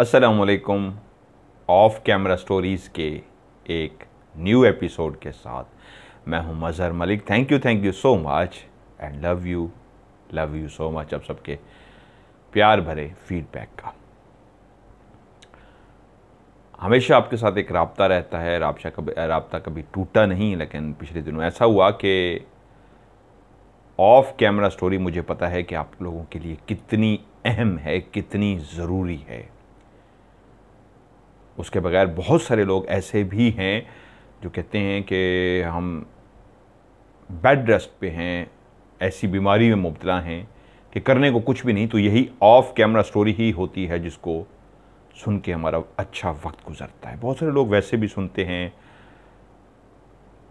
असलकुम of camera stories के एक न्यू एपिसोड के साथ मैं हूं Mazhar Malik thank you thank you so much and love you love you so much आप सबके प्यार भरे फीडबैक का हमेशा आपके साथ एक रबता रहता है रबशा कभी रबता कभी टूटा नहीं लेकिन पिछले दिनों ऐसा हुआ कि ऑफ कैमरा स्टोरी मुझे पता है कि आप लोगों के लिए कितनी अहम है कितनी ज़रूरी है उसके बगैर बहुत सारे लोग ऐसे भी हैं जो कहते हैं कि हम बेड रेस्ट पे हैं ऐसी बीमारी में मुबतला हैं कि करने को कुछ भी नहीं तो यही ऑफ कैमरा स्टोरी ही होती है जिसको सुन के हमारा अच्छा वक्त गुजरता है बहुत सारे लोग वैसे भी सुनते हैं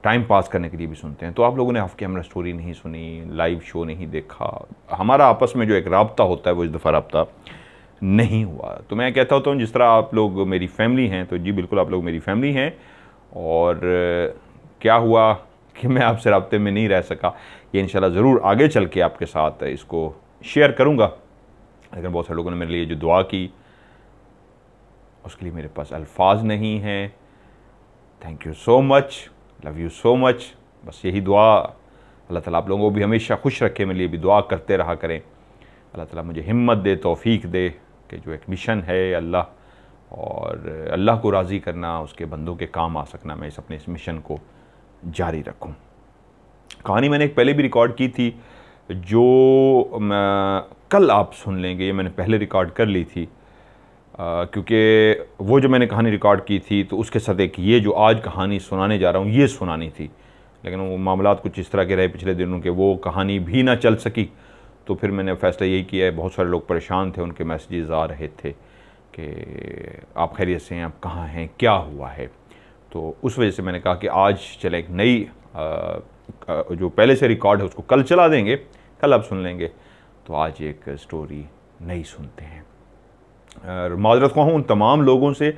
टाइम पास करने के लिए भी सुनते हैं तो आप लोगों ने ऑफ कैमरा स्टोरी नहीं सुनी लाइव शो नहीं देखा हमारा आपस में जो एक रबता होता है वो इस दफ़ा रबता नहीं हुआ तो मैं कहता होता हूँ तो जिस तरह आप लोग मेरी फैमिली हैं तो जी बिल्कुल आप लोग मेरी फैमिली हैं और क्या हुआ कि मैं आपसे रबते में नहीं रह सका ये इन ज़रूर आगे चल के आपके साथ इसको शेयर करूँगा लेकिन बहुत सारे लोगों ने मेरे लिए जो दुआ की उसके लिए मेरे पास अल्फाज नहीं हैं thank you so much love you so much बस यही दुआ अल्लाह ताला आप लोगों को भी हमेशा खुश रखे मेरे लिए भी दुआ करते रहा करें अल्लाह ताला मुझे हिम्मत दे तौफीक दे कि जो एक मिशन है अल्लाह और अल्लाह को राज़ी करना उसके बंदों के काम आ सकना मैं इस अपने इस मिशन को जारी रखूँ कहानी मैंने एक पहले भी रिकॉर्ड की थी जो कल आप सुन लेंगे ये मैंने पहले रिकॉर्ड कर ली थी क्योंकि वो जो मैंने कहानी रिकॉर्ड की थी तो उसके साथ एक ये जो आज कहानी सुनाने जा रहा हूँ ये सुनानी थी लेकिन वो मामला कुछ इस तरह के रहे पिछले दिनों के वो कहानी भी ना चल सकी तो फिर मैंने फैसला यही किया है बहुत सारे लोग परेशान थे उनके मैसेजेस आ रहे थे कि आप खैरियत से हैं आप कहाँ हैं क्या हुआ है तो उस वजह से मैंने कहा कि आज चले एक नई जो पहले से रिकॉर्ड है उसको कल चला देंगे कल आप सुन लेंगे तो आज एक स्टोरी नई सुनते हैं माजरत ख्वा हूँ उन तमाम लोगों से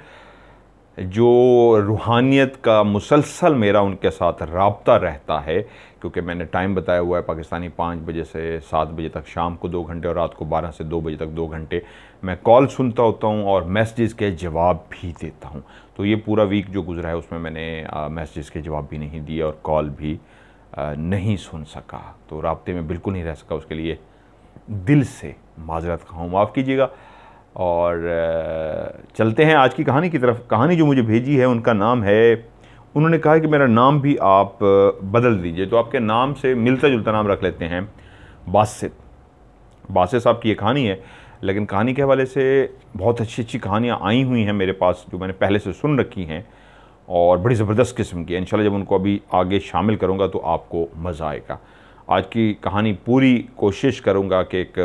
जो रूहानियत का मुसलसल मेरा उनके साथ रबता रहता है क्योंकि मैंने टाइम बताया हुआ है पाकिस्तानी पाँच बजे से सात बजे तक शाम को दो घंटे और रात को बारह से दो बजे तक दो घंटे मैं कॉल सुनता होता हूँ और मैसेज के जवाब भी देता हूँ तो ये पूरा वीक जो गुजरा है उसमें मैंने मैसेज के जवाब भी नहीं दिए और कॉल भी नहीं सुन सका तो रबते में बिल्कुल नहीं रह सका उसके लिए दिल से माजरत खाऊँ माफ़ कीजिएगा और चलते हैं आज की कहानी की तरफ कहानी जो मुझे भेजी है उनका नाम है उन्होंने कहा कि मेरा नाम भी आप बदल दीजिए तो आपके नाम से मिलता जुलता नाम रख लेते हैं बासित बासित साहब की ये कहानी है लेकिन कहानी के हवाले से बहुत अच्छी अच्छी कहानियाँ आई हुई हैं मेरे पास जो मैंने पहले से सुन रखी हैं और बड़ी ज़बरदस्त किस्म की इंशाल्लाह जब उनको अभी आगे शामिल करूँगा तो आपको मज़ा आएगा आज की कहानी पूरी कोशिश करूँगा कि एक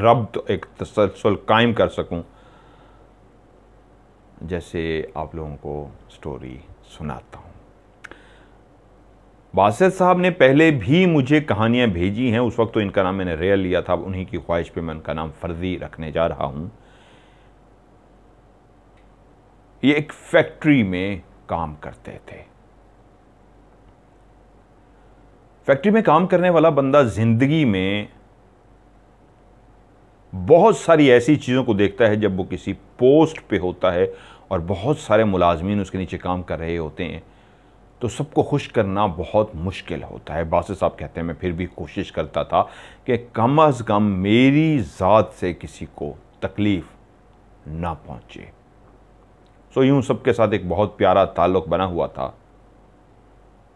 रब्त तो एक तसलसल कायम कर सकूं जैसे आप लोगों को स्टोरी सुनाता हूं बासित साहब ने पहले भी मुझे कहानियां भेजी हैं उस वक्त तो इनका नाम मैंने रेयर लिया था उन्हीं की ख्वाहिश पे मैं उनका नाम फर्जी रखने जा रहा हूं ये एक फैक्ट्री में काम करते थे फैक्ट्री में काम करने वाला बंदा ज़िंदगी में बहुत सारी ऐसी चीज़ों को देखता है जब वो किसी पोस्ट पे होता है और बहुत सारे मुलाजमीन उसके नीचे काम कर रहे होते हैं तो सबको खुश करना बहुत मुश्किल होता है बासे साहब कहते हैं मैं फिर भी कोशिश करता था कि कम अज़ कम मेरी ज़ात से किसी को तकलीफ़ ना पहुँचे सो यूँ सबके साथ एक बहुत प्यारा ताल्लुक़ बना हुआ था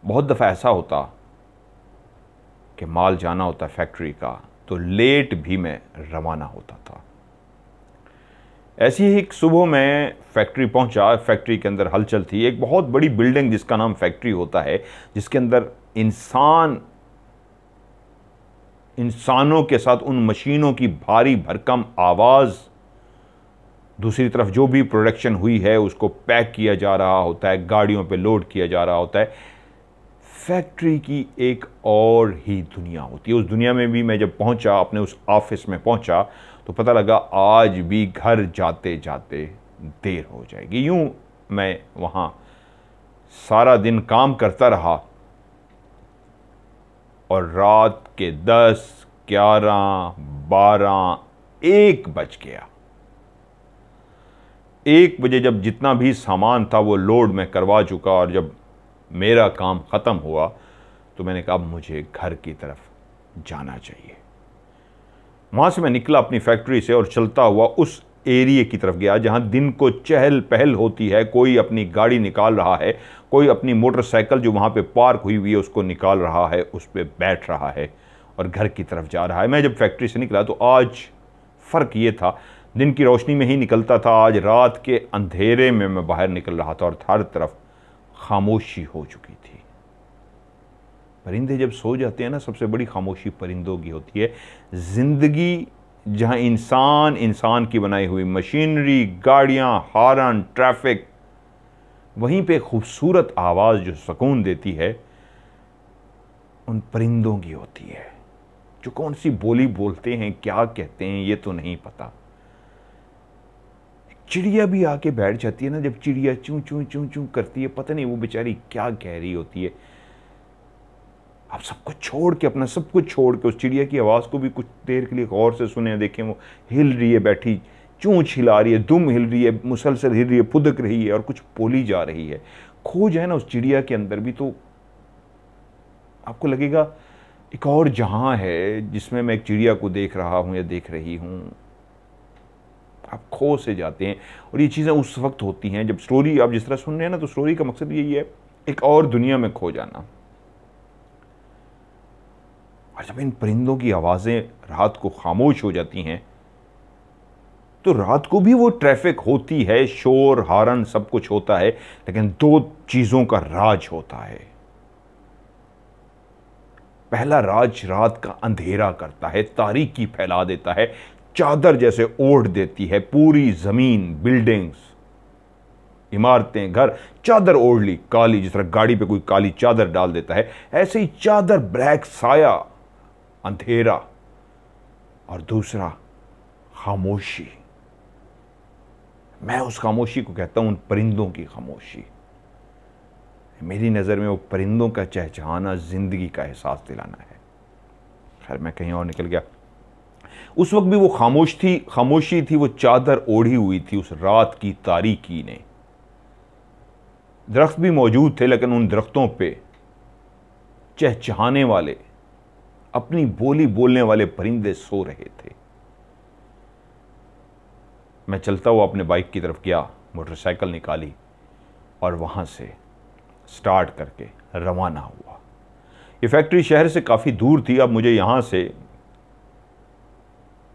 बहुत दफ़ा ऐसा होता कि माल जाना होता फैक्ट्री का तो लेट भी मैं रवाना होता था ऐसी ही एक सुबह मैं फैक्ट्री पहुंचा फैक्ट्री के अंदर हलचल थी एक बहुत बड़ी बिल्डिंग जिसका नाम फैक्ट्री होता है जिसके अंदर इंसान इंसानों के साथ उन मशीनों की भारी भरकम आवाज़ दूसरी तरफ जो भी प्रोडक्शन हुई है उसको पैक किया जा रहा होता है गाड़ियों पे लोड किया जा रहा होता है फैक्ट्री की एक और ही दुनिया होती है उस दुनिया में भी मैं जब पहुंचा अपने उस ऑफिस में पहुंचा तो पता लगा आज भी घर जाते जाते देर हो जाएगी यूं मैं वहां सारा दिन काम करता रहा और रात के दस ग्यारह बारह एक बज गया एक बजे जब जितना भी सामान था वो लोड मैं करवा चुका और जब मेरा काम ख़त्म हुआ तो मैंने कहा मुझे घर की तरफ जाना चाहिए वहाँ से मैं निकला अपनी फैक्ट्री से और चलता हुआ उस एरिए की तरफ गया जहाँ दिन को चहल पहल होती है कोई अपनी गाड़ी निकाल रहा है कोई अपनी मोटरसाइकिल जो वहाँ पे पार्क हुई हुई है उसको निकाल रहा है उस पर बैठ रहा है और घर की तरफ जा रहा है मैं जब फैक्ट्री से निकला तो आज फ़र्क ये था दिन की रोशनी में ही निकलता था आज रात के अंधेरे में मैं बाहर निकल रहा था और हर तरफ खामोशी हो चुकी थी परिंदे जब सो जाते हैं ना सबसे बड़ी खामोशी परिंदों की होती है ज़िंदगी जहाँ इंसान इंसान की बनाई हुई मशीनरी गाड़ियाँ हॉर्न ट्रैफिक वहीं पे खूबसूरत आवाज़ जो सुकून देती है उन परिंदों की होती है जो कौन सी बोली बोलते हैं क्या कहते हैं ये तो नहीं पता चिड़िया भी आके बैठ जाती है ना जब चिड़िया चूं चूं चूं चूं करती है पता नहीं वो बेचारी क्या कह रही होती है आप सब कुछ छोड़ के अपना सब कुछ छोड़ के उस चिड़िया की आवाज़ को भी कुछ देर के लिए गौर से सुने देखें वो हिल रही है बैठी चूँच हिला रही है दुम हिल रही है मुसलसल हिल रही है पुदक रही है और कुछ पोली जा रही है खो जाए ना उस चिड़िया के अंदर भी तो आपको लगेगा एक और जहाँ है जिसमें मैं एक चिड़िया को देख रहा हूँ या देख रही हूँ आप खो से जाते हैं और ये चीज़ें उस वक्त होती हैं जब स्टोरी आप जिस तरह सुन रहे हैं ना तो स्टोरी का मकसद यही है एक और दुनिया में खो जाना और जब इन परिंदों की आवाज़ें रात को खामोश हो जाती हैं तो रात को भी वो ट्रैफिक होती है शोर हारन सब कुछ होता है लेकिन दो चीज़ों का राज होता है पहला राज रात का अंधेरा करता है तारीखी फैला देता है चादर जैसे ओढ़ देती है पूरी ज़मीन बिल्डिंग्स इमारतें घर चादर ओढ़ ली काली जिस तरह गाड़ी पे कोई काली चादर डाल देता है ऐसे ही चादर ब्लैक साया अंधेरा और दूसरा खामोशी मैं उस खामोशी को कहता हूं उन परिंदों की खामोशी मेरी नज़र में वो परिंदों का चहचहाना ज़िंदगी का एहसास दिलाना है खैर मैं कहीं और निकल गया उस वक्त भी वो खामोश थी खामोशी थी वो चादर ओढ़ी हुई थी उस रात की तारीकी ने दरख्त भी मौजूद थे लेकिन उन दरख्तों पे चहचहाने वाले अपनी बोली बोलने वाले परिंदे सो रहे थे मैं चलता हुआ अपने बाइक की तरफ गया मोटरसाइकिल निकाली और वहां से स्टार्ट करके रवाना हुआ ये फैक्ट्री शहर से काफ़ी दूर थी अब मुझे यहाँ से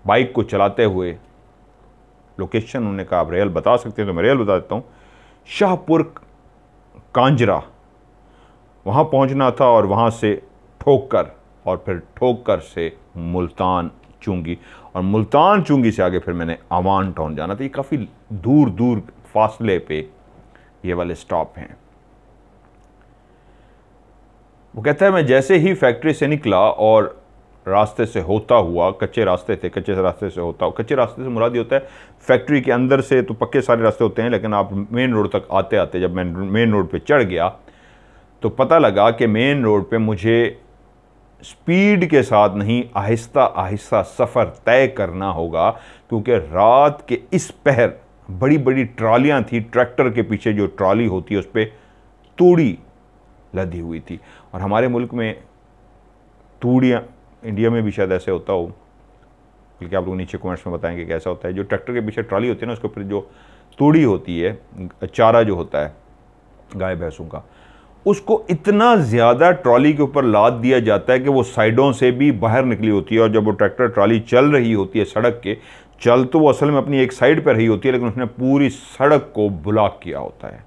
बाइक को चलाते हुए लोकेशन उन्होंने कहा आप रेल बता सकते हैं तो मैं रेल बता देता हूँ शाहपुर कांजरा वहाँ पहुँचना था और वहाँ से ठोकर और फिर ठोकर से मुल्तान चुंगी और मुल्तान चुंगी से आगे फिर मैंने अवान टाउन जाना था ये काफ़ी दूर दूर फासले पे ये वाले स्टॉप हैं वो कहता है मैं जैसे ही फैक्ट्री से निकला और रास्ते से होता हुआ कच्चे रास्ते थे कच्चे रास्ते से होता हुआ कच्चे रास्ते से मुराद ये होता है फैक्ट्री के अंदर से तो पक्के सारे रास्ते होते हैं लेकिन आप मेन रोड तक आते आते जब मैं मेन रोड पे चढ़ गया तो पता लगा कि मेन रोड पे मुझे स्पीड के साथ नहीं आहिस्ता आहिस्ता सफ़र तय करना होगा क्योंकि रात के इस पहर बड़ी बड़ी ट्रालियाँ थी ट्रैक्टर के पीछे जो ट्रॉली होती है उस पर तूड़ी लदी हुई थी और हमारे मुल्क में तूड़ियाँ इंडिया में भी शायद ऐसे होता हो बल्कि आप लोग नीचे कमेंट्स में बताएंगे कैसा होता है जो ट्रैक्टर के पीछे ट्रॉली होती है ना उसके ऊपर जो तूड़ी होती है चारा जो होता है गाय भैंसों का उसको इतना ज़्यादा ट्रॉली के ऊपर लाद दिया जाता है कि वो साइडों से भी बाहर निकली होती है और जब वो ट्रैक्टर ट्रॉली चल रही होती है सड़क के चल तो वो असल में अपनी एक साइड पर रही होती है लेकिन उसने पूरी सड़क को ब्लॉक किया होता है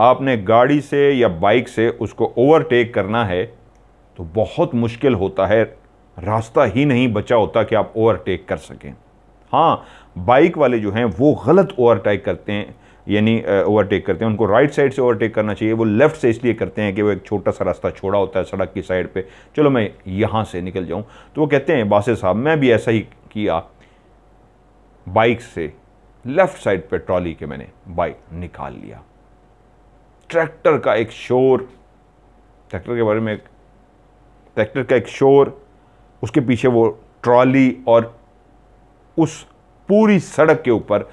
आपने गाड़ी से या बाइक से उसको ओवरटेक करना है तो बहुत मुश्किल होता है रास्ता ही नहीं बचा होता कि आप ओवरटेक कर सकें हाँ बाइक वाले जो हैं वो गलत ओवरटेक करते हैं यानी ओवरटेक करते हैं उनको राइट साइड से ओवरटेक करना चाहिए वो लेफ़्ट से इसलिए करते हैं कि वो एक छोटा सा रास्ता छोड़ा होता है सड़क की साइड पे चलो मैं यहाँ से निकल जाऊँ तो वो कहते हैं बासे साहब मैं भी ऐसा ही किया बाइक से लेफ़्ट साइड पे ट्रॉली के मैंने बाइक निकाल लिया ट्रैक्टर का एक शोर ट्रैक्टर के बारे में एक ट्रैक्टर का एक शोर उसके पीछे वो ट्रॉली और उस पूरी सड़क के ऊपर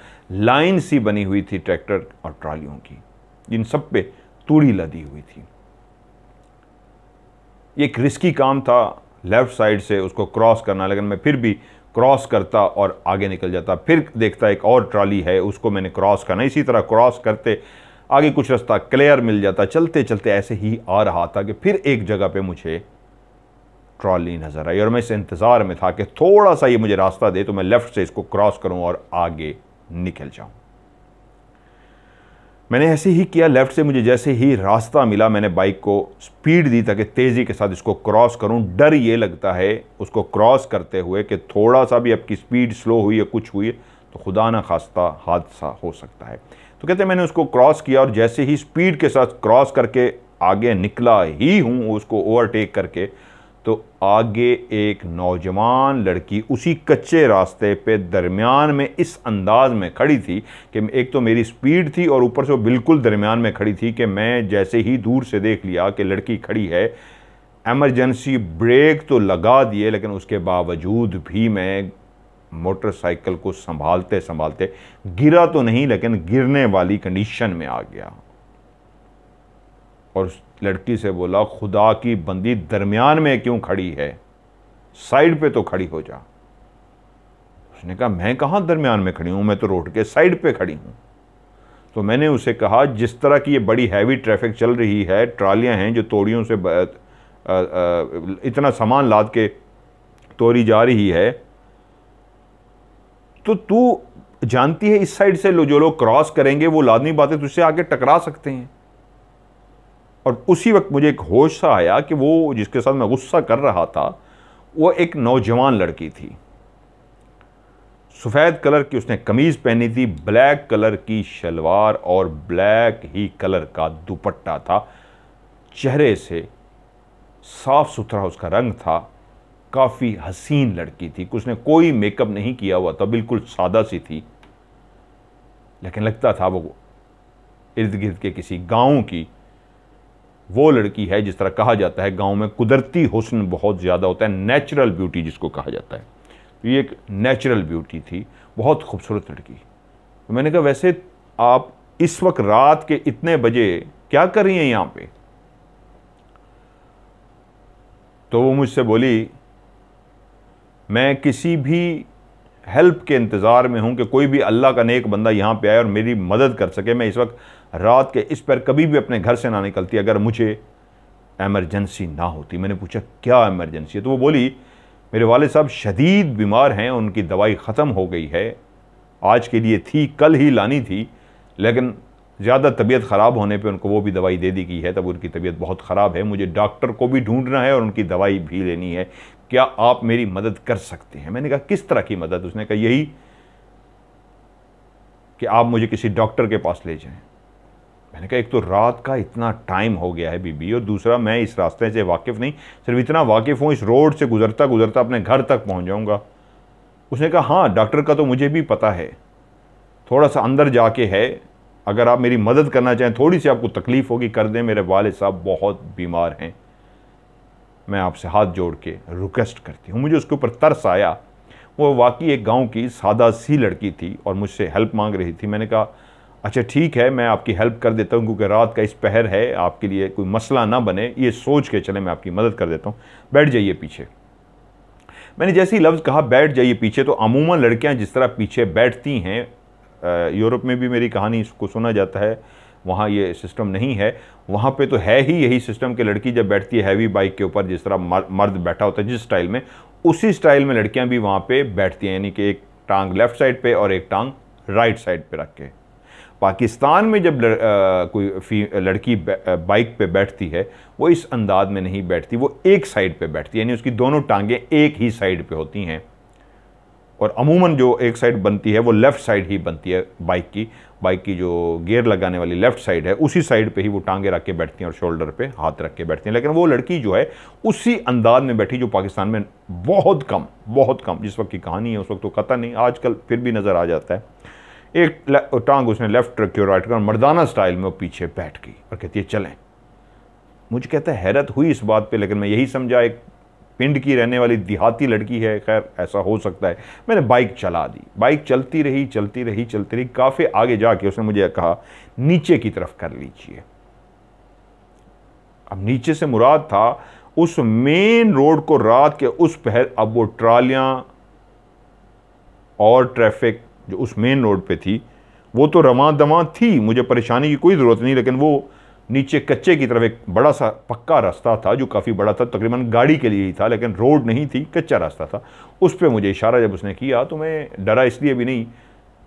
लाइन सी बनी हुई थी ट्रैक्टर और ट्रॉलियों की जिन सब पे तूड़ी लदी हुई थी एक रिस्की काम था लेफ़्ट साइड से उसको क्रॉस करना लेकिन मैं फिर भी क्रॉस करता और आगे निकल जाता फिर देखता एक और ट्रॉली है उसको मैंने क्रॉस करना इसी तरह क्रॉस करते आगे कुछ रास्ता क्लियर मिल जाता चलते चलते ऐसे ही आ रहा था कि फिर एक जगह पे मुझे ट्रॉली नज़र आई और मैं इस इंतज़ार में था कि थोड़ा सा ये मुझे रास्ता दे तो मैं लेफ़्ट से इसको क्रॉस करूं और आगे निकल जाऊं मैंने ऐसे ही किया लेफ़्ट से मुझे जैसे ही रास्ता मिला मैंने बाइक को स्पीड दी ताकि तेज़ी के साथ इसको क्रॉस करूं डर ये लगता है उसको क्रॉस करते हुए कि थोड़ा सा भी आपकी स्पीड स्लो हुई या कुछ हुई तो खुदा ना खास्ता हादसा हो सकता है तो कहते मैंने उसको क्रॉस किया और जैसे ही स्पीड के साथ क्रॉस करके आगे निकला ही हूँ उसको ओवरटेक करके तो आगे एक नौजवान लड़की उसी कच्चे रास्ते पे दरमियान में इस अंदाज में खड़ी थी कि एक तो मेरी स्पीड थी और ऊपर से वो बिल्कुल दरमियान में खड़ी थी कि मैं जैसे ही दूर से देख लिया कि लड़की खड़ी है एमरजेंसी ब्रेक तो लगा दिए लेकिन उसके बावजूद भी मैं मोटरसाइकिल को संभालते संभालते गिरा तो नहीं लेकिन गिरने वाली कंडीशन में आ गया और उस लड़की से बोला खुदा की बंदी दरमियान में क्यों खड़ी है साइड पे तो खड़ी हो जा उसने कहा मैं कहाँ दरमियान में खड़ी हूँ मैं तो रोड के साइड पे खड़ी हूँ तो मैंने उसे कहा जिस तरह की ये बड़ी हैवी ट्रैफिक चल रही है ट्रालियाँ हैं जो तोड़ियों से आ, आ, आ, इतना सामान लाद के तोड़ी जा रही है तो तू जानती है इस साइड से लो जो लोग क्रॉस करेंगे वो लादनी बातें तुझसे आके टकरा सकते हैं और उसी वक्त मुझे एक होश सा आया कि वो जिसके साथ मैं गुस्सा कर रहा था वो एक नौजवान लड़की थी सफ़ेद कलर की उसने कमीज़ पहनी थी ब्लैक कलर की शलवार और ब्लैक ही कलर का दुपट्टा था चेहरे से साफ़ सुथरा उसका रंग था काफ़ी हसीन लड़की थी उसने कोई मेकअप नहीं किया हुआ था बिल्कुल सादा सी थी लेकिन लगता था वो इर्द गिर्द के किसी गांव की वो लड़की है जिस तरह कहा जाता है गांव में कुदरती हुसन बहुत ज़्यादा होता है नेचुरल ब्यूटी जिसको कहा जाता है तो ये एक नेचुरल ब्यूटी थी बहुत खूबसूरत लड़की तो मैंने कहा वैसे आप इस वक्त रात के इतने बजे क्या कर रही हैं यहाँ पे तो वो मुझसे बोली मैं किसी भी हेल्प के इंतज़ार में हूँ कि कोई भी अल्लाह का नेक बंदा यहाँ पे आए और मेरी मदद कर सके मैं इस वक्त रात के इस पर कभी भी अपने घर से ना निकलती अगर मुझे एमरजेंसी ना होती मैंने पूछा क्या एमरजेंसी है तो वो बोली मेरे वाले साहब शदीद बीमार हैं उनकी दवाई ख़त्म हो गई है आज के लिए थी कल ही लानी थी लेकिन ज़्यादा तबीयत ख़राब होने पे उनको वो भी दवाई दे दी गई है तब उनकी तबीयत बहुत ख़राब है मुझे डॉक्टर को भी ढूंढना है और उनकी दवाई भी लेनी है क्या आप मेरी मदद कर सकते हैं मैंने कहा किस तरह की मदद उसने कहा यही कि आप मुझे किसी डॉक्टर के पास ले जाएं मैंने कहा एक तो रात का इतना टाइम हो गया है बीबी और दूसरा मैं इस रास्ते से वाकिफ़ नहीं सिर्फ इतना वाकिफ़ हूँ इस रोड से गुजरता गुजरता अपने घर तक पहुँच जाऊँगा उसने कहा हाँ डॉक्टर का तो मुझे भी पता है थोड़ा सा अंदर जाके है अगर आप मेरी मदद करना चाहें थोड़ी सी आपको तकलीफ़ होगी कर दें मेरे वाले साहब बहुत बीमार हैं मैं आपसे हाथ जोड़ के रिक्वेस्ट करती हूँ मुझे उसके ऊपर तरस आया वो वाकई एक गांव की सादा सी लड़की थी और मुझसे हेल्प मांग रही थी मैंने कहा अच्छा ठीक है मैं आपकी हेल्प कर देता हूँ क्योंकि रात का इस पहर है आपके लिए कोई मसला ना बने ये सोच के चले मैं आपकी मदद कर देता हूँ बैठ जाइए पीछे मैंने जैसे ही लफ्ज़ कहा बैठ जाइए पीछे तो अमूमन लड़कियाँ जिस तरह पीछे बैठती हैं यूरोप में भी मेरी कहानी इसको सुना जाता है वहाँ ये सिस्टम नहीं है वहाँ पे तो है ही यही सिस्टम कि लड़की जब बैठती है हैवी बाइक के ऊपर जिस तरह मर्द बैठा होता है जिस स्टाइल में उसी स्टाइल में लड़कियाँ भी वहाँ पे बैठती हैं यानी कि एक टांग लेफ़्ट साइड पे और एक टांग राइट साइड पे रख के पाकिस्तान में जब लड़, आ, कोई लड़की बाइक पे बैठती है वो इस अंदाज में नहीं बैठती वो एक साइड पे बैठती है यानी उसकी दोनों टांगें एक ही साइड पे होती हैं और अमूमन जो एक साइड बनती है वो लेफ़्ट साइड ही बनती है बाइक की बाइक की जो गेयर लगाने वाली लेफ़्ट साइड है उसी साइड पे ही वो टांगे रख के बैठती हैं और शोल्डर पे हाथ रख के बैठती हैं लेकिन वो लड़की जो है उसी अंदाज में बैठी जो पाकिस्तान में बहुत कम बहुत कम जिस वक्त की कहानी है उस वक्त तो कता नहीं आजकल फिर भी नज़र आ जाता है एक टांग उसने लेफ्ट रखी और राइट कर मर्दाना स्टाइल में वो पीछे बैठ गई और कहती है चलें मुझे कहता है हैरत हुई इस बात पे लेकिन मैं यही समझा एक पिंड की रहने वाली देहाती लड़की है खैर ऐसा हो सकता है मैंने बाइक चला दी बाइक चलती रही चलती रही चलती रही काफ़ी आगे जाके उसने मुझे कहा नीचे की तरफ कर लीजिए अब नीचे से मुराद था उस मेन रोड को रात के उस पहर अब वो ट्रालियाँ और ट्रैफिक जो उस मेन रोड पे थी वो तो रवा दवा थी मुझे परेशानी की कोई ज़रूरत नहीं लेकिन वो नीचे कच्चे की तरफ एक बड़ा सा पक्का रास्ता था जो काफ़ी बड़ा था तकरीबन गाड़ी के लिए ही था लेकिन रोड नहीं थी कच्चा रास्ता था उस पर मुझे इशारा जब उसने किया तो मैं डरा इसलिए भी नहीं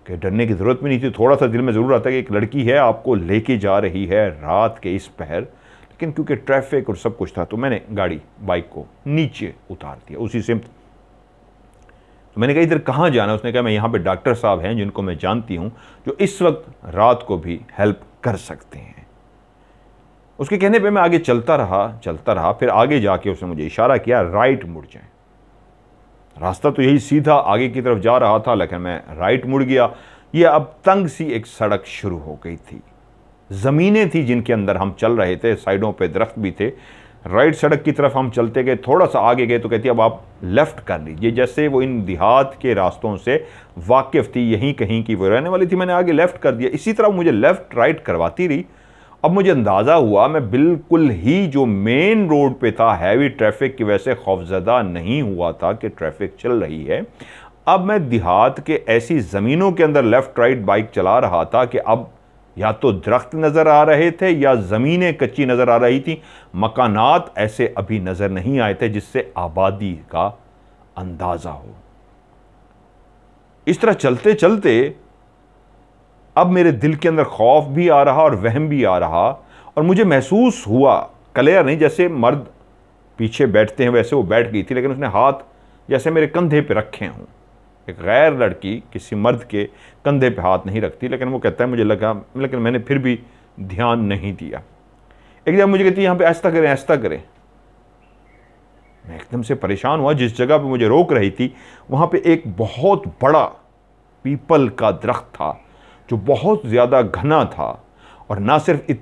कि डरने की ज़रूरत भी नहीं थी थोड़ा सा दिल में ज़रूर आता कि एक लड़की है आपको लेके जा रही है रात के इस पहर लेकिन क्योंकि ट्रैफिक और सब कुछ था तो मैंने गाड़ी बाइक को नीचे उतार दिया उसी सिमत तो मैंने कहा इधर कहाँ जाना उसने कहा मैं यहाँ पे डॉक्टर साहब हैं जिनको मैं जानती हूँ जो इस वक्त रात को भी हेल्प कर सकते हैं उसके कहने पे मैं आगे चलता रहा चलता रहा फिर आगे जाके उसने मुझे इशारा किया राइट मुड़ जाएं रास्ता तो यही सीधा आगे की तरफ जा रहा था लेकिन मैं राइट मुड़ गया ये अब तंग सी एक सड़क शुरू हो गई थी ज़मीनें थी जिनके अंदर हम चल रहे थे साइडों पे दरख्त भी थे राइट सड़क की तरफ हम चलते गए थोड़ा सा आगे गए तो कहती अब आप लेफ़्ट कर लीजिए जैसे वो इन देहात के रास्तों से वाकिफ़ थी यहीं कहीं की वो रहने वाली थी मैंने आगे लेफ़्ट कर दिया इसी तरह मुझे लेफ़्ट राइट करवाती रही अब मुझे अंदाज़ा हुआ मैं बिल्कुल ही जो मेन रोड पे था हैवी ट्रैफिक की वजह से खौफजदा नहीं हुआ था कि ट्रैफिक चल रही है अब मैं देहात के ऐसी ज़मीनों के अंदर लेफ़्ट राइट बाइक चला रहा था कि अब या तो दरख्त नज़र आ रहे थे या ज़मीनें कच्ची नज़र आ रही थी मकानात ऐसे अभी नज़र नहीं आए थे जिससे आबादी का अंदाज़ा हो इस तरह चलते चलते अब मेरे दिल के अंदर खौफ भी आ रहा और वहम भी आ रहा और मुझे महसूस हुआ कलेयर नहीं जैसे मर्द पीछे बैठते हैं वैसे वो बैठ गई थी लेकिन उसने हाथ जैसे मेरे कंधे पर रखे हों एक गैर लड़की किसी मर्द के कंधे पे हाथ नहीं रखती लेकिन वो कहता है मुझे लगा लेकिन मैंने फिर भी ध्यान नहीं दिया एक जगह मुझे कहती है यहाँ पर ऐसा करें ऐसा करें मैं एकदम से परेशान हुआ जिस जगह पे मुझे रोक रही थी वहाँ पे एक बहुत बड़ा पीपल का दरख्त था जो बहुत ज़्यादा घना था और ना सिर्फ इत...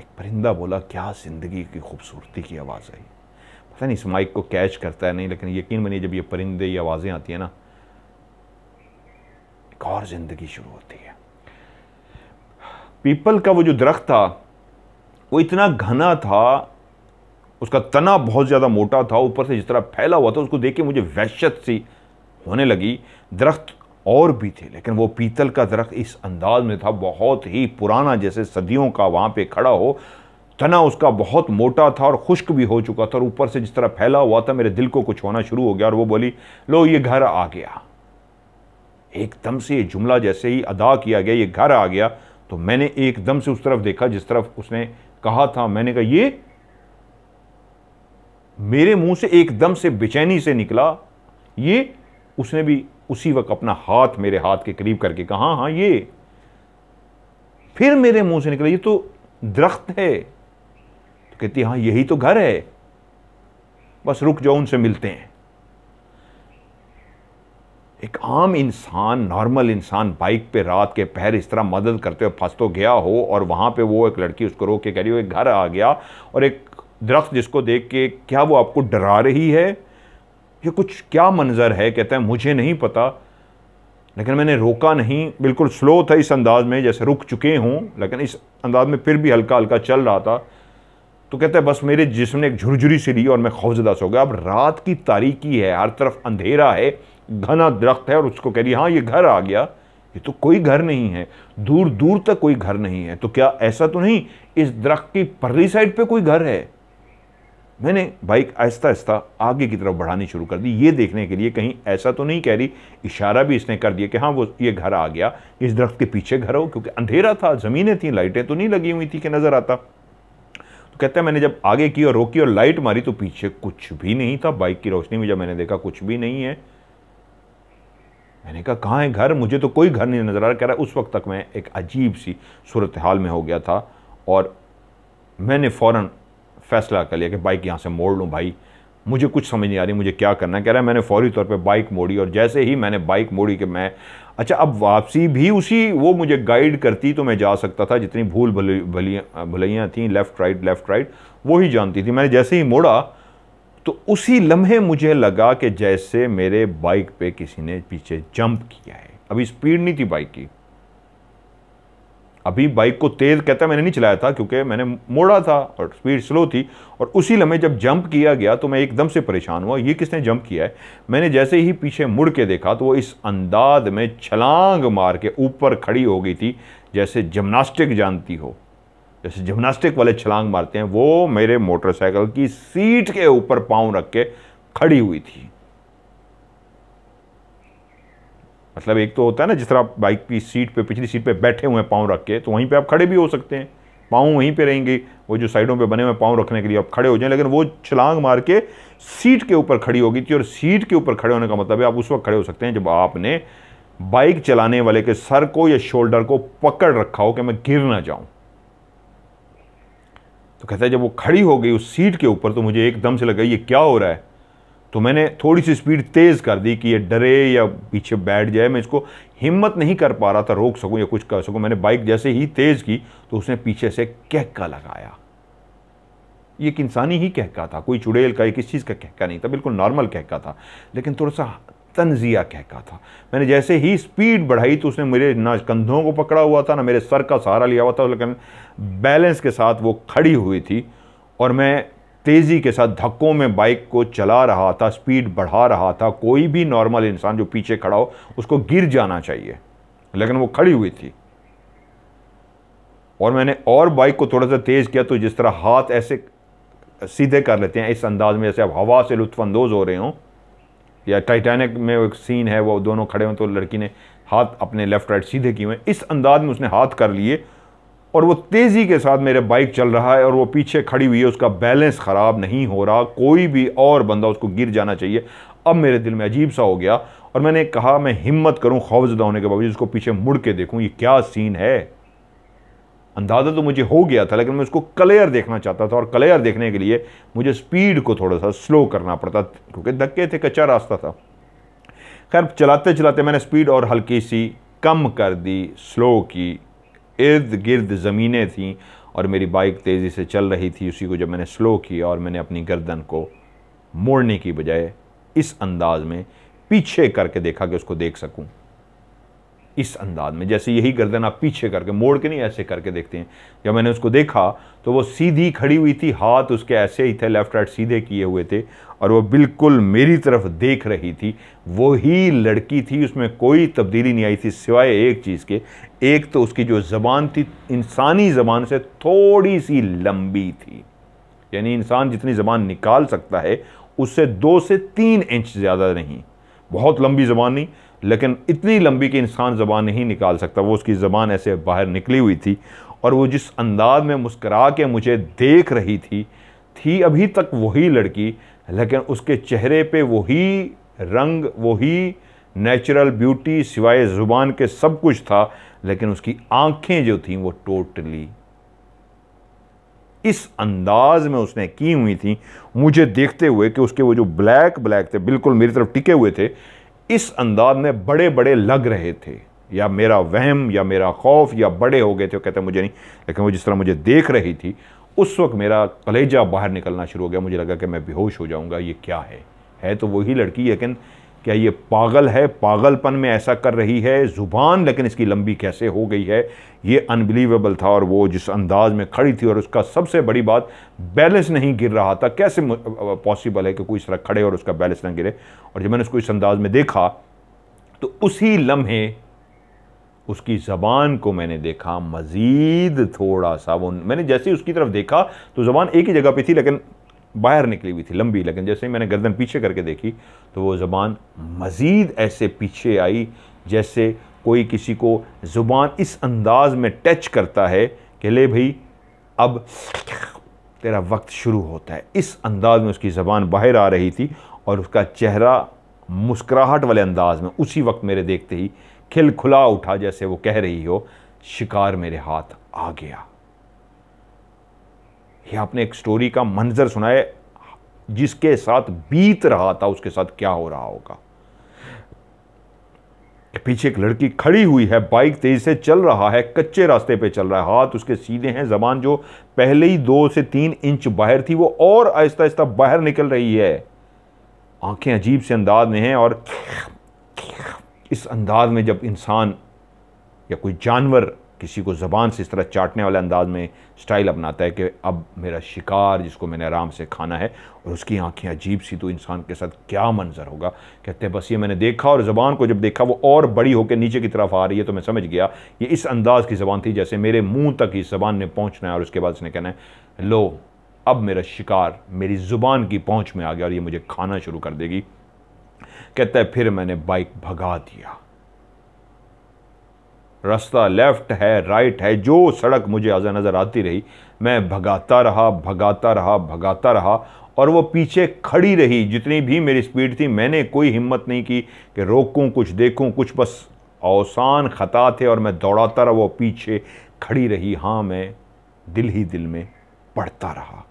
एक परिंदा बोला क्या ज़िंदगी की खूबसूरती की आवाज़ आई पता नहीं इस माइक को कैच करता है नहीं लेकिन यकीन बनिए जब ये परिंदे ये आवाज़ें आती हैं ना एक और ज़िंदगी शुरू होती है पीपल का वो जो दरख्त था वो इतना घना था उसका तना बहुत ज़्यादा मोटा था ऊपर से जिस तरह फैला हुआ था उसको देख के मुझे वहशत सी होने लगी दरख्त और भी थे लेकिन वो पीतल का दरख्त इस अंदाज में था बहुत ही पुराना जैसे सदियों का वहाँ पे खड़ा हो तना उसका बहुत मोटा था और खुश्क भी हो चुका था और ऊपर से जिस तरह फैला हुआ था मेरे दिल को कुछ होना शुरू हो गया और वो बोली लो ये घर आ गया एकदम से ये जुमला जैसे ही अदा किया गया ये घर आ गया तो मैंने एकदम से उस तरफ देखा जिस तरफ उसने कहा था मैंने कहा ये मेरे मुंह से एकदम से बेचैनी से निकला ये उसने भी उसी वक्त अपना हाथ मेरे हाथ के करीब करके कहा हाँ, हाँ ये फिर मेरे मुंह से निकला ये तो दरख्त है तो कहती हाँ यही तो घर है बस रुक जाओ उनसे मिलते हैं एक आम इंसान नॉर्मल इंसान बाइक पे रात के पहर इस तरह मदद करते हुए फंस तो गया हो और वहाँ पे वो एक लड़की उसको रोक के कह रही हो एक घर आ गया और एक दरख्त जिसको देख के क्या वो आपको डरा रही है ये कुछ क्या मंज़र है कहते हैं मुझे नहीं पता लेकिन मैंने रोका नहीं बिल्कुल स्लो था इस अंदाज में जैसे रुक चुके हूँ लेकिन इस अंदाज में फिर भी हल्का हल्का चल रहा था तो कहते हैं बस मेरे जिसम ने एक झुरझुरी सी ली और मैं खौफजदा सो गया अब रात की तारीकी है हर तरफ अंधेरा है घना दरख्त है और उसको कह रही हाँ ये घर आ गया ये तो कोई घर नहीं है दूर दूर तक कोई घर नहीं है तो क्या ऐसा तो नहीं इस दरख्त की परली साइड पे कोई घर है मैंने बाइक आहिस्ता आहिस्ता आगे की तरफ बढ़ानी शुरू कर दी ये देखने के लिए कहीं ऐसा तो नहीं कह रही इशारा भी इसने कर दिया कि हाँ वो ये घर आ गया इस दरख्त के पीछे घर हो क्योंकि अंधेरा था ज़मीनें थी लाइटें तो नहीं लगी हुई थी कि नज़र आता तो कहता मैंने जब आगे की और रोकी और लाइट मारी तो पीछे कुछ भी नहीं था बाइक की रोशनी में जब मैंने देखा कुछ भी नहीं है मैंने कहा कहाँ है घर मुझे तो कोई घर नहीं नज़र आ रहा कह रहा उस वक्त तक मैं एक अजीब सी सूरत हाल में हो गया था और मैंने फ़ौर फ़ैसला कर लिया कि बाइक यहाँ से मोड़ लूँ भाई मुझे कुछ समझ नहीं आ रही मुझे क्या करना कह रहा है मैंने फौरी तौर पे बाइक मोड़ी और जैसे ही मैंने बाइक मोड़ी कि मैं अच्छा अब वापसी भी उसी वो मुझे गाइड करती तो मैं जा सकता था जितनी भूल भलैयाँ थी लेफ़्ट राइट लेफ़्ट राइट वही जानती थी मैंने जैसे ही मोड़ा तो उसी लम्हे मुझे लगा कि जैसे मेरे बाइक पे किसी ने पीछे जंप किया है अभी स्पीड नहीं थी बाइक की अभी बाइक को तेज़ कहता मैंने नहीं चलाया था क्योंकि मैंने मोड़ा था और स्पीड स्लो थी और उसी लम्हे जब जंप किया गया तो मैं एकदम से परेशान हुआ ये किसने जंप किया है मैंने जैसे ही पीछे मुड़ के देखा तो वो इस अंदाज में छलांग मार के ऊपर खड़ी हो गई थी जैसे जिमनास्टिक जानती हो जैसे जिम्नास्टिक वाले छलांग मारते हैं वो मेरे मोटरसाइकिल की सीट के ऊपर पांव रख के खड़ी हुई थी मतलब एक तो होता है ना जिस तरह आप बाइक की सीट पे पिछली सीट पे बैठे हुए हैं पांव रख के तो वहीं पे आप खड़े भी हो सकते हैं पांव वहीं पे रहेंगे वो जो साइडों पे बने हुए पांव रखने के लिए आप खड़े हो जाएं लेकिन वो छलांग मार के सीट के ऊपर खड़ी होगी थी और सीट के ऊपर खड़े होने का मतलब है आप उस वक्त खड़े हो सकते हैं जब आपने बाइक चलाने वाले के सर को या शोल्डर को पकड़ रखा हो कि मैं गिर ना जाऊँ तो कहता है जब वो खड़ी हो गई उस सीट के ऊपर तो मुझे एकदम से लगा ये क्या हो रहा है तो मैंने थोड़ी सी स्पीड तेज़ कर दी कि ये डरे या पीछे बैठ जाए मैं इसको हिम्मत नहीं कर पा रहा था रोक सकूं या कुछ कर सकूं मैंने बाइक जैसे ही तेज़ की तो उसने पीछे से कहका लगाया ये एक इंसानी ही कहका था कोई चुड़ैल का एक किस चीज़ का कहका नहीं था बिल्कुल नॉर्मल कहका था लेकिन थोड़ा सा तंजिया कहका था मैंने जैसे ही स्पीड बढ़ाई तो उसने मेरे ना कंधों को पकड़ा हुआ था ना मेरे सर का सहारा लिया हुआ था लेकिन बैलेंस के साथ वो खड़ी हुई थी और मैं तेज़ी के साथ धक्कों में बाइक को चला रहा था स्पीड बढ़ा रहा था कोई भी नॉर्मल इंसान जो पीछे खड़ा हो उसको गिर जाना चाहिए लेकिन वो खड़ी हुई थी और मैंने और बाइक को थोड़ा सा तेज़ किया तो जिस तरह हाथ ऐसे सीधे कर लेते हैं इस अंदाज में जैसे आप हवा से लुत्फानंदोज़ हो रहे हों या टाइटैनिक में एक सीन है वो दोनों खड़े हों तो लड़की ने हाथ अपने लेफ़्ट राइट सीधे किए हुए इस अंदाज में उसने हाथ कर लिए और वो तेज़ी के साथ मेरे बाइक चल रहा है और वो पीछे खड़ी हुई है उसका बैलेंस ख़राब नहीं हो रहा कोई भी और बंदा उसको गिर जाना चाहिए अब मेरे दिल में अजीब सा हो गया और मैंने कहा मैं हिम्मत करूं खौफजदा होने के बावजूद उसको पीछे मुड़ के देखूं ये क्या सीन है अंदाज़ा तो मुझे हो गया था लेकिन मैं उसको क्लियर देखना चाहता था और क्लियर देखने के लिए मुझे स्पीड को थोड़ा सा स्लो करना पड़ता क्योंकि धक्के थे कच्चा रास्ता था खैर चलाते चलाते मैंने स्पीड और हल्की सी कम कर दी स्लो की इर्द गिर्द ज़मीनें थीं और मेरी बाइक तेज़ी से चल रही थी उसी को जब मैंने स्लो किया और मैंने अपनी गर्दन को मोड़ने की बजाय इस अंदाज़ में पीछे करके देखा कि उसको देख सकूँ इस अंदाज में जैसे यही गर्दन आप पीछे करके मोड़ के नहीं ऐसे करके देखते हैं जब मैंने उसको देखा तो वो सीधी खड़ी हुई थी हाथ उसके ऐसे ही थे लेफ्ट राइट सीधे किए हुए थे और वो बिल्कुल मेरी तरफ देख रही थी वही लड़की थी उसमें कोई तब्दीली नहीं आई थी सिवाय एक चीज़ के एक तो उसकी जो ज़बान थी इंसानी ज़बान से थोड़ी सी लंबी थी यानी इंसान जितनी ज़बान निकाल सकता है उससे दो से तीन इंच ज़्यादा नहीं बहुत लंबी ज़बान नहीं लेकिन इतनी लंबी कि इंसान ज़बान नहीं निकाल सकता वो उसकी ज़बान ऐसे बाहर निकली हुई थी और वो जिस अंदाज में मुस्करा के मुझे देख रही थी थी अभी तक वही लड़की लेकिन उसके चेहरे पे वही रंग वही नेचुरल ब्यूटी सिवाय ज़ुबान के सब कुछ था लेकिन उसकी आंखें जो थीं वो टोटली इस अंदाज में उसने की हुई थी मुझे देखते हुए कि उसके वो जो ब्लैक ब्लैक थे बिल्कुल मेरी तरफ टिके हुए थे इस अंदाज में बड़े बड़े लग रहे थे या मेरा वहम या मेरा खौफ या बड़े हो गए थे वो कहते मुझे नहीं लेकिन वो जिस तरह मुझे देख रही थी उस वक्त मेरा कलेजा बाहर निकलना शुरू हो गया मुझे लगा कि मैं बेहोश हो जाऊंगा ये क्या है है तो वही लड़की लेकिन क्या ये पागल है पागलपन में ऐसा कर रही है ज़ुबान लेकिन इसकी लंबी कैसे हो गई है ये अनबिलीवेबल था और वो जिस अंदाज में खड़ी थी और उसका सबसे बड़ी बात बैलेंस नहीं गिर रहा था कैसे पॉसिबल है कि कोई इस तरह खड़े और उसका बैलेंस ना गिरे और जब मैंने उसको इस अंदाज में देखा तो उसी लम्हे उसकी ज़बान को मैंने देखा मज़ीद थोड़ा सा वो मैंने जैसे ही उसकी तरफ देखा तो ज़बान एक ही जगह पर थी लेकिन बाहर निकली हुई थी लंबी लेकिन जैसे ही मैंने गर्दन पीछे करके देखी तो वो ज़बान मज़ीद ऐसे पीछे आई जैसे कोई किसी को ज़ुबान इस अंदाज में टच करता है कि ले भाई अब तेरा वक्त शुरू होता है इस अंदाज में उसकी ज़बान बाहर आ रही थी और उसका चेहरा मुस्कुराहट वाले अंदाज में उसी वक्त मेरे देखते ही खिल खुला उठा जैसे वो कह रही हो शिकार मेरे हाथ आ गया ये आपने एक स्टोरी का मंजर सुनाया जिसके साथ बीत रहा था उसके साथ क्या हो रहा होगा पीछे एक लड़की खड़ी हुई है बाइक तेजी से चल रहा है कच्चे रास्ते पे चल रहा है हाथ उसके सीधे हैं जबान जो पहले ही दो से तीन इंच बाहर थी वो और आहिस्ता आहिस्ता बाहर निकल रही है आंखें अजीब से अंदाज में हैं और इस अंदाज में जब इंसान या कोई जानवर किसी को ज़बान से इस तरह चाटने वाले अंदाज में स्टाइल अपनाता है कि अब मेरा शिकार जिसको मैंने आराम से खाना है और उसकी आंखें अजीब सी तो इंसान के साथ क्या मंजर होगा कहते हैं बस ये मैंने देखा और ज़बान को जब देखा वो और बड़ी होकर नीचे की तरफ आ रही है तो मैं समझ गया ये इस अंदाज़ की ज़बान थी जैसे मेरे मुँह तक इस ज़बान ने पहुँचना है और उसके बाद इसने कहना है लो अब मेरा शिकार मेरी ज़ुबान की पहुँच में आ गया और ये मुझे खाना शुरू कर देगी कहता है फिर मैंने बाइक भगा दिया रास्ता लेफ्ट है राइट है जो सड़क मुझे आज नज़र आती रही मैं भगाता रहा भगाता रहा भगाता रहा और वो पीछे खड़ी रही जितनी भी मेरी स्पीड थी मैंने कोई हिम्मत नहीं की कि रोकूं कुछ देखूं कुछ बस अवसान ख़ता थे और मैं दौड़ाता रहा वो पीछे खड़ी रही हाँ मैं दिल ही दिल में पढ़ता रहा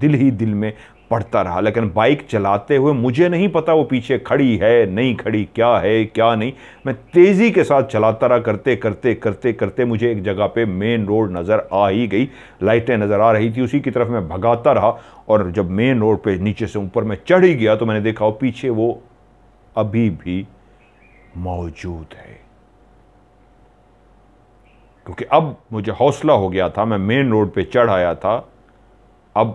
दिल ही दिल में पढ़ता रहा लेकिन बाइक चलाते हुए मुझे नहीं पता वो पीछे खड़ी है नहीं खड़ी क्या है क्या नहीं मैं तेज़ी के साथ चलाता रहा करते करते करते करते मुझे एक जगह पे मेन रोड नज़र आ ही गई लाइटें नज़र आ रही थी उसी की तरफ मैं भगाता रहा और जब मेन रोड पे नीचे से ऊपर मैं चढ़ ही गया तो मैंने देखा वो पीछे वो अभी भी मौजूद है क्योंकि अब मुझे हौसला हो गया था मैं मेन रोड पे चढ़ आया था अब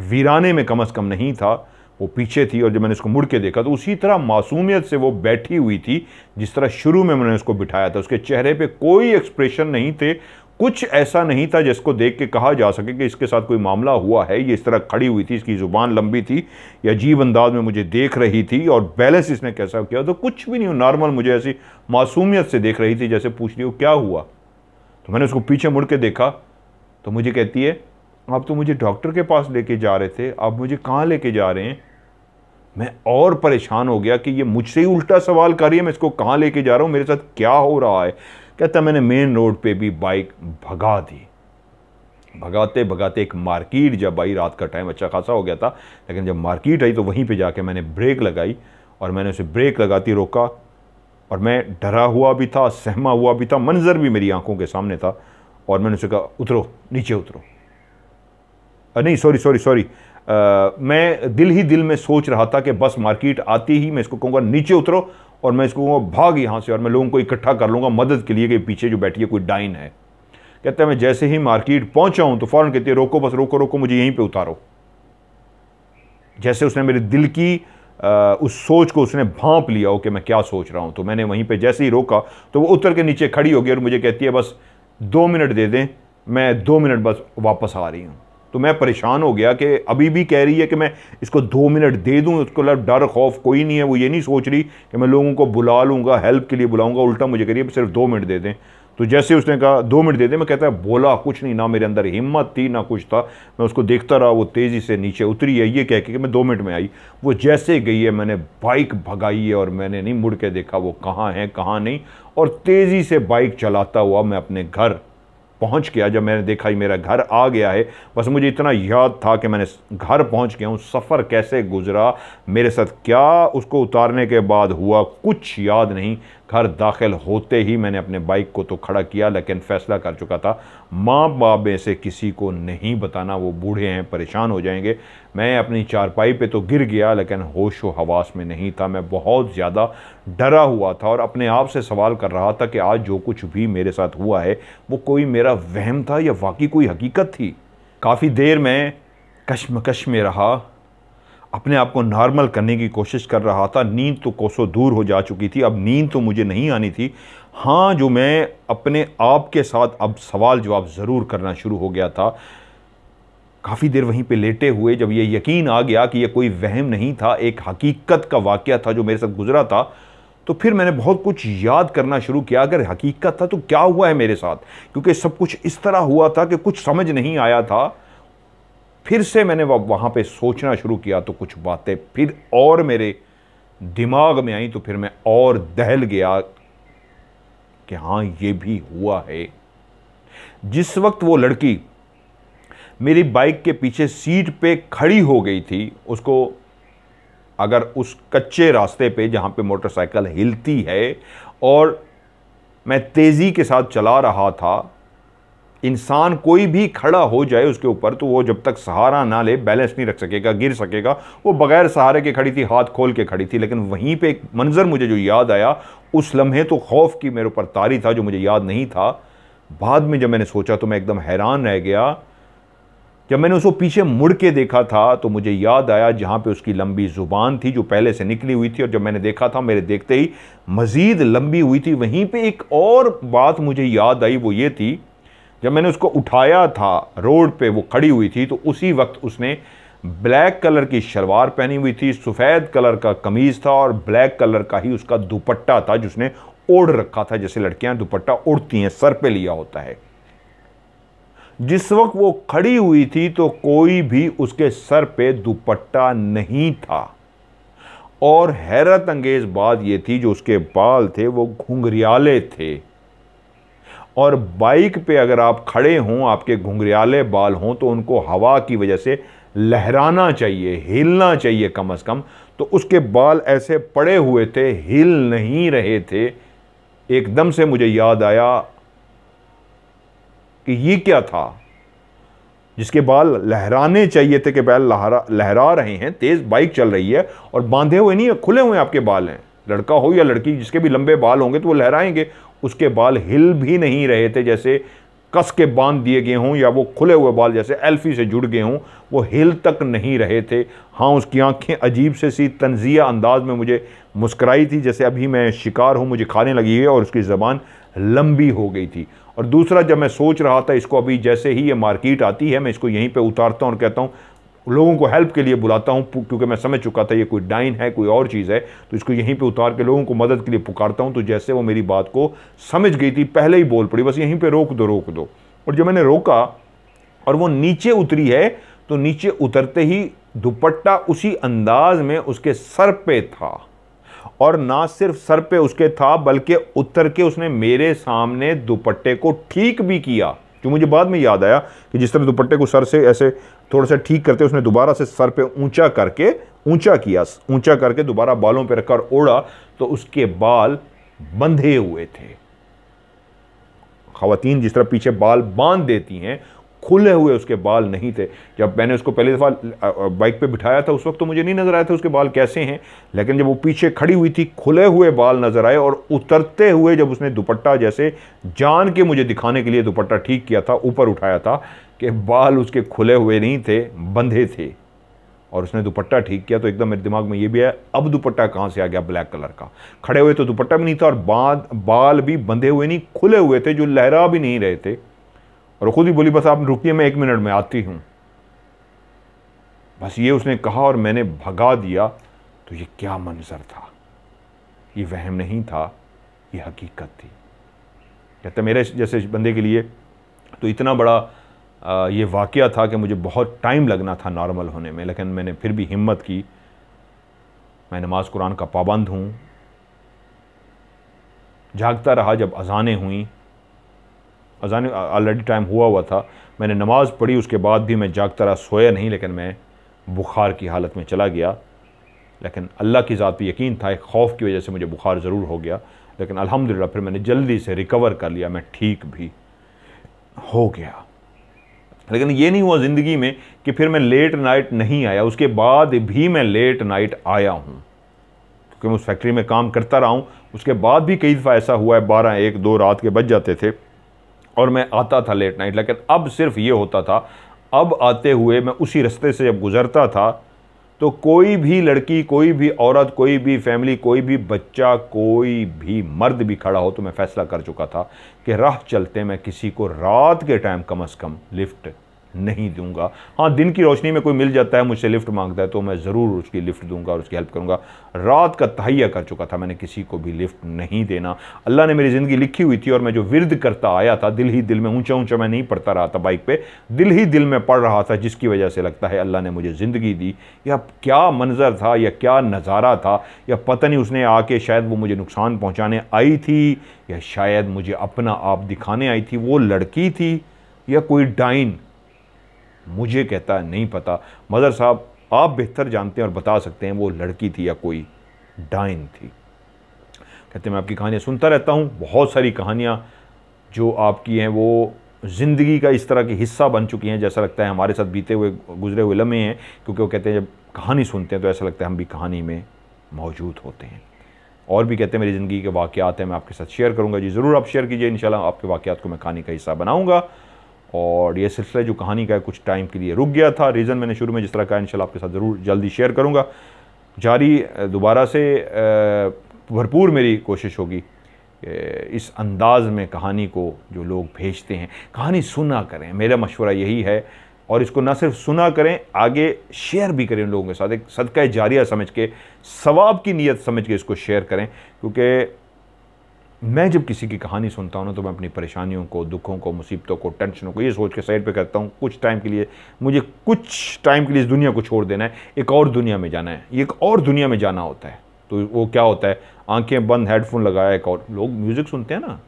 वीराने में कम अज़ कम नहीं था वो पीछे थी और जब मैंने उसको मुड़ के देखा तो उसी तरह मासूमियत से वो बैठी हुई थी जिस तरह शुरू में मैंने उसको बिठाया था उसके चेहरे पे कोई एक्सप्रेशन नहीं थे कुछ ऐसा नहीं था जिसको देख के कहा जा सके कि इसके साथ कोई मामला हुआ है ये इस तरह खड़ी हुई थी इसकी ज़ुबान लंबी थी या अजीब अंदाज में मुझे देख रही थी और बैलेंस इसने कैसा किया तो कुछ भी नहीं नॉर्मल मुझे ऐसी मासूमियत से देख रही थी जैसे पूछ रही हो क्या हुआ तो मैंने उसको पीछे मुड़ के देखा तो मुझे कहती है आप तो मुझे डॉक्टर के पास लेके जा रहे थे आप मुझे कहाँ लेके जा रहे हैं मैं और परेशान हो गया कि ये मुझसे ही उल्टा सवाल कर रही है मैं इसको कहाँ लेके जा रहा हूँ मेरे साथ क्या हो रहा है कहता मैंने मेन रोड पे भी बाइक भगा दी भगाते भगाते एक मार्केट जब आई रात का टाइम अच्छा खासा हो गया था लेकिन जब मार्केट आई तो वहीं पे जाके मैंने ब्रेक लगाई और मैंने उसे ब्रेक लगाती रोका और मैं डरा हुआ भी था सहमा हुआ भी था मंजर भी मेरी आंखों के सामने था और मैंने उसे कहा उतरो नीचे उतरो नहीं सॉरी सॉरी सॉरी मैं दिल ही दिल में सोच रहा था कि बस मार्केट आती ही मैं इसको कहूँगा नीचे उतरो और मैं इसको कहूँगा भाग यहाँ से और मैं लोगों को इकट्ठा कर लूँगा मदद के लिए कि पीछे जो बैठी है कोई डाइन है कहते हैं मैं जैसे ही मार्केट पहुँचा हूँ तो फ़ौरन कहती है रोको बस रोको रोको मुझे यहीं पर उतारो जैसे उसने मेरे दिल की आ, उस सोच को उसने भांप लिया हो कि मैं क्या सोच रहा हूँ तो मैंने वहीं पे जैसे ही रोका तो वो उतर के नीचे खड़ी हो गई और मुझे कहती है बस दो मिनट दे दें मैं दो मिनट बस वापस आ रही हूँ तो मैं परेशान हो गया कि अभी भी कह रही है कि मैं इसको दो मिनट दे दूँ उसको लग डर खौफ कोई नहीं है वो ये नहीं सोच रही कि मैं लोगों को बुला लूँगा हेल्प के लिए बुलाऊँगा उल्टा मुझे करिए सिर्फ दो मिनट दे दें तो जैसे उसने कहा दो मिनट दे दें मैं कहता है बोला कुछ नहीं ना मेरे अंदर हिम्मत थी ना कुछ था मैं उसको देखता रहा वो तेज़ी से नीचे उतरी है ये कह के कि मैं दो मिनट में आई वो जैसे गई है मैंने बाइक भगाई है और मैंने नहीं मुड़ के देखा वो कहाँ है कहाँ नहीं और तेज़ी से बाइक चलाता हुआ मैं अपने घर पहुंच गया जब मैंने देखा ही मेरा घर आ गया है बस मुझे इतना याद था कि मैंने घर पहुंच गया हूँ सफ़र कैसे गुजरा मेरे साथ क्या उसको उतारने के बाद हुआ कुछ याद नहीं घर दाखिल होते ही मैंने अपने बाइक को तो खड़ा किया लेकिन फ़ैसला कर चुका था माँ बाप में से किसी को नहीं बताना वो बूढ़े हैं परेशान हो जाएंगे मैं अपनी चारपाई पे तो गिर गया लेकिन होश व हवास में नहीं था मैं बहुत ज़्यादा डरा हुआ था और अपने आप से सवाल कर रहा था कि आज जो कुछ भी मेरे साथ हुआ है वो कोई मेरा वहम था या वाकई कोई हकीकत थी काफ़ी देर में कश्मकश में रहा अपने आप को नॉर्मल करने की कोशिश कर रहा था नींद तो कोसों दूर हो जा चुकी थी अब नींद तो मुझे नहीं आनी थी हाँ जो मैं अपने आप के साथ अब सवाल जवाब ज़रूर करना शुरू हो गया था काफ़ी देर वहीं पे लेटे हुए जब ये यकीन आ गया कि ये कोई वहम नहीं था एक हकीकत का वाक़ था जो मेरे साथ गुजरा था तो फिर मैंने बहुत कुछ याद करना शुरू किया अगर हकीकत था तो क्या हुआ है मेरे साथ क्योंकि सब कुछ इस तरह हुआ था कि कुछ समझ नहीं आया था फिर से मैंने वहाँ पे सोचना शुरू किया तो कुछ बातें फिर और मेरे दिमाग में आई तो फिर मैं और दहल गया कि हाँ ये भी हुआ है जिस वक्त वो लड़की मेरी बाइक के पीछे सीट पे खड़ी हो गई थी उसको अगर उस कच्चे रास्ते पे जहाँ पे मोटरसाइकिल हिलती है और मैं तेज़ी के साथ चला रहा था इंसान कोई भी खड़ा हो जाए उसके ऊपर तो वो जब तक सहारा ना ले बैलेंस नहीं रख सकेगा गिर सकेगा वो बगैर सहारे के खड़ी थी हाथ खोल के खड़ी थी लेकिन वहीं पे एक मंज़र मुझे जो याद आया उस लम्हे तो खौफ की मेरे ऊपर तारी था जो मुझे याद नहीं था बाद में जब मैंने सोचा तो मैं एकदम हैरान रह गया जब मैंने उसको पीछे मुड़ के देखा था तो मुझे याद आया जहाँ पे उसकी लंबी ज़ुबान थी जो पहले से निकली हुई थी और जब मैंने देखा था मेरे देखते ही मज़ीद लंबी हुई थी वहीं पे एक और बात मुझे याद आई वो ये थी जब मैंने उसको उठाया था रोड पे वो खड़ी हुई थी तो उसी वक्त उसने ब्लैक कलर की शलवार पहनी हुई थी सफ़ेद कलर का कमीज़ था और ब्लैक कलर का ही उसका दुपट्टा था जिसने ओढ़ रखा था जैसे लड़कियां दुपट्टा ओढ़ती हैं सर पे लिया होता है जिस वक्त वो खड़ी हुई थी तो कोई भी उसके सर पे दुपट्टा नहीं था और हैरत अंगेज बात ये थी जो उसके बाल थे वो घुंघरियाले थे और बाइक पे अगर आप खड़े हों आपके घुंघरियाले बाल हों तो उनको हवा की वजह से लहराना चाहिए हिलना चाहिए कम से कम तो उसके बाल ऐसे पड़े हुए थे हिल नहीं रहे थे एकदम से मुझे याद आया कि ये क्या था जिसके बाल लहराने चाहिए थे कि बाल लहरा लहरा रहे हैं तेज़ बाइक चल रही है और बांधे हुए नहीं है खुले हुए आपके बाल हैं लड़का हो या लड़की जिसके भी लंबे बाल होंगे तो वो लहराएंगे उसके बाल हिल भी नहीं रहे थे जैसे कस के बांध दिए गए हों या वो खुले हुए बाल जैसे एल्फी से जुड़ गए हों वो हिल तक नहीं रहे थे हाँ उसकी आंखें अजीब से सी तनज़िया अंदाज में मुझे मुस्कराई थी जैसे अभी मैं शिकार हूँ मुझे खाने लगी है और उसकी ज़बान लंबी हो गई थी और दूसरा जब मैं सोच रहा था इसको अभी जैसे ही ये मार्केट आती है मैं इसको यहीं पे उतारता हूँ और कहता हूँ लोगों को हेल्प के लिए बुलाता हूँ क्योंकि मैं समझ चुका था ये कोई डाइन है कोई और चीज़ है तो इसको यहीं पे उतार के लोगों को मदद के लिए पुकारता हूँ तो जैसे वो मेरी बात को समझ गई थी पहले ही बोल पड़ी बस यहीं पर रोक दो रोक दो और जब मैंने रोका और वो नीचे उतरी है तो नीचे उतरते ही दुपट्टा उसी अंदाज में उसके सर पे था और ना सिर्फ सर पे उसके था बल्कि उतर के उसने मेरे सामने दुपट्टे को ठीक भी किया जो मुझे बाद में याद आया कि जिस तरह दुपट्टे को सर से ऐसे थोड़ा सा ठीक करते उसने दोबारा से सर पे ऊंचा करके ऊंचा किया ऊंचा करके दोबारा बालों पे रखकर ओढ़ा तो उसके बाल बंधे हुए थे खातन जिस तरह पीछे बाल बांध देती हैं खुले हुए उसके बाल नहीं थे जब मैंने उसको पहली दफ़ा बाइक पे बिठाया था उस वक्त तो मुझे नहीं नज़र आया था उसके बाल कैसे हैं लेकिन जब वो पीछे खड़ी हुई थी खुले हुए बाल नज़र आए और उतरते हुए जब उसने दुपट्टा जैसे जान के मुझे दिखाने के लिए दुपट्टा ठीक किया था ऊपर उठाया था कि बाल उसके खुले हुए नहीं थे बंधे थे और उसने दुपट्टा ठीक किया तो एकदम मेरे दिमाग में ये भी है अब दुपट्टा कहाँ से आ गया ब्लैक कलर का खड़े हुए तो दुपट्टा भी नहीं था और बाद बाल भी बंधे हुए नहीं खुले हुए थे जो लहरा भी नहीं रहे थे और ख़ुद ही बोली बस आप रुकिए मैं एक मिनट में आती हूँ बस ये उसने कहा और मैंने भगा दिया तो ये क्या मंजर था ये वहम नहीं था ये हकीकत थी कहते मेरे जैसे बंदे के लिए तो इतना बड़ा ये वाक़ था कि मुझे बहुत टाइम लगना था नॉर्मल होने में लेकिन मैंने फिर भी हिम्मत की मैं नमाज़ कुरान का पाबंद हूँ जागता रहा जब अजानें हुई अजान ऑलरेडी टाइम हुआ हुआ था मैंने नमाज़ पढ़ी उसके बाद भी मैं जागता रहा सोया नहीं लेकिन मैं बुखार की हालत में चला गया लेकिन अल्लाह की ज़ात पर यकीन था एक खौफ की वजह से मुझे बुखार ज़रूर हो गया लेकिन अल्हम्दुलिल्लाह फिर मैंने जल्दी से रिकवर कर लिया मैं ठीक भी हो गया लेकिन ये नहीं हुआ ज़िंदगी में कि फिर मैं लेट नाइट नहीं आया उसके बाद भी मैं लेट नाइट आया हूँ क्योंकि मैं उस फैक्ट्री में काम करता रहा हूँ उसके बाद भी कई दफ़ा ऐसा हुआ है बारह एक दो रात के बज जाते थे और मैं आता था लेट नाइट लेकिन अब सिर्फ ये होता था अब आते हुए मैं उसी रास्ते से जब गुज़रता था तो कोई भी लड़की कोई भी औरत कोई भी फैमिली कोई भी बच्चा कोई भी मर्द भी खड़ा हो तो मैं फ़ैसला कर चुका था कि राह चलते मैं किसी को रात के टाइम कम अज़ कम लिफ्ट नहीं दूंगा हाँ दिन की रोशनी में कोई मिल जाता है मुझसे लिफ्ट मांगता है तो मैं ज़रूर उसकी लिफ्ट दूंगा और उसकी हेल्प करूंगा रात का तहैया कर चुका था मैंने किसी को भी लिफ्ट नहीं देना अल्लाह ने मेरी ज़िंदगी लिखी हुई थी और मैं जो विरद करता आया था दिल ही दिल में ऊँचा ऊँचा मैं नहीं पढ़ता रहा था बाइक पर दिल ही दिल में पढ़ रहा था जिसकी वजह से लगता है अल्लाह ने मुझे ज़िंदगी दी या क्या मंज़र था या क्या नज़ारा था या पता नहीं उसने आके शायद वो मुझे नुकसान पहुँचाने आई थी या शायद मुझे अपना आप दिखाने आई थी वो लड़की थी या कोई डाइन मुझे कहता है नहीं पता मदर साहब आप बेहतर जानते हैं और बता सकते हैं वो लड़की थी या कोई डाइन थी कहते मैं आपकी कहानियाँ सुनता रहता हूँ बहुत सारी कहानियाँ जो आपकी हैं वो ज़िंदगी का इस तरह की हिस्सा बन चुकी हैं जैसा लगता है हमारे साथ बीते हुए गुजरे हुए लम्हे हैं क्योंकि वो कहते हैं जब कहानी सुनते हैं तो ऐसा लगता है हम भी कहानी में मौजूद होते हैं और भी कहते हैं मेरी ज़िंदगी के वाक़ हैं मैं आपके साथ शेयर करूँगा जी ज़रूर आप शेयर कीजिए इन आपके वाक़ को मैं कहानी का हिस्सा बनाऊँगा और ये सिलसिला जो कहानी का है कुछ टाइम के लिए रुक गया था रीज़न मैंने शुरू में जिस तरह कहा इन आपके साथ ज़रूर जल्दी शेयर करूँगा जारी दोबारा से भरपूर मेरी कोशिश होगी इस अंदाज़ में कहानी को जो लोग भेजते हैं कहानी सुना करें मेरा मशवरा यही है और इसको ना सिर्फ सुना करें आगे शेयर भी करें लोगों के साथ एक सदका जारिया समझ के सवाब की नीयत समझ के इसको शेयर करें क्योंकि मैं जब किसी की कहानी सुनता हूँ ना तो मैं अपनी परेशानियों को दुखों को मुसीबतों को टेंशनों को ये सोच के साइड पे करता हूँ कुछ टाइम के लिए मुझे कुछ टाइम के लिए इस दुनिया को छोड़ देना है एक और दुनिया में जाना है एक और दुनिया में जाना होता है तो वो क्या होता है आंखें बंद हेडफोन लगाया एक और लोग म्यूज़िक सुनते हैं ना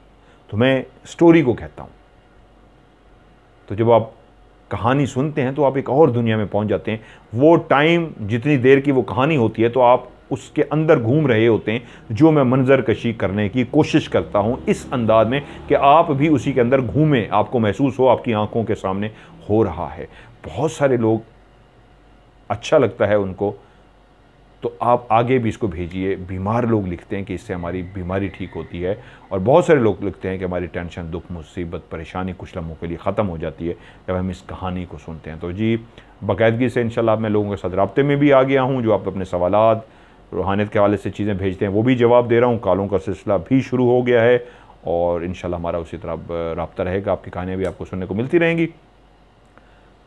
तो मैं स्टोरी को कहता हूँ तो जब आप कहानी सुनते हैं तो आप एक और दुनिया में पहुंच जाते हैं वो टाइम जितनी देर की वो कहानी होती है तो आप उसके अंदर घूम रहे होते हैं जो मैं मंजर कशी करने की कोशिश करता हूँ इस अंदाज में कि आप भी उसी के अंदर घूमें आपको महसूस हो आपकी आंखों के सामने हो रहा है बहुत सारे लोग अच्छा लगता है उनको तो आप आगे भी इसको भेजिए बीमार लोग लिखते हैं कि इससे हमारी बीमारी ठीक होती है और बहुत सारे लोग लिखते हैं कि हमारी टेंशन दुख मुसीबत परेशानी कुछ लम्हों के लिए ख़त्म हो जाती है जब हम इस कहानी को सुनते हैं तो जी बाकायदगी से इंशाल्लाह मैं लोगों के साथ रबते में भी आ गया हूँ जो आप अपने सवालत रूहानियत के हवाले से चीज़ें भेजते हैं वो भी जवाब दे रहा हूँ कॉलों का सिलसिला भी शुरू हो गया है और इन हमारा उसी तरह रबता रहेगा आपकी कहानियाँ भी आपको सुनने को मिलती रहेंगी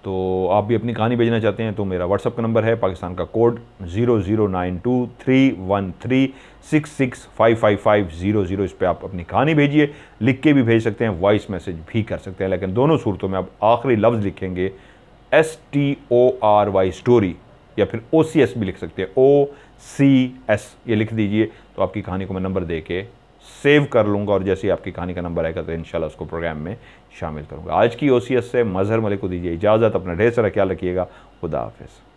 तो आप भी अपनी कहानी भेजना चाहते हैं तो मेरा व्हाट्सअप का नंबर है पाकिस्तान का code zero zero nine two three one three six six five five five zero zero इस पर आप अपनी कहानी भेजिए लिख के भी भेज सकते हैं वॉइस मैसेज भी कर सकते हैं लेकिन दोनों सूरतों में आप आखिरी लफ्ज़ लिखेंगे S T O R Y story या फिर ओ सी एस भी लिख सकते हैं ओ सी एस ये लिख दीजिए तो आपकी कहानी को मैं नंबर दे के सेव कर लूँगा और जैसे ही आपकी कहानी का नंबर आएगा तो इंशाल्लाह उसको प्रोग्राम में शामिल करूँगा आज की ओसीएस से मजहर मलिक को दीजिए इजाज़त अपना ढेर सारा ख्याल रखिएगा खुदा हाफिज़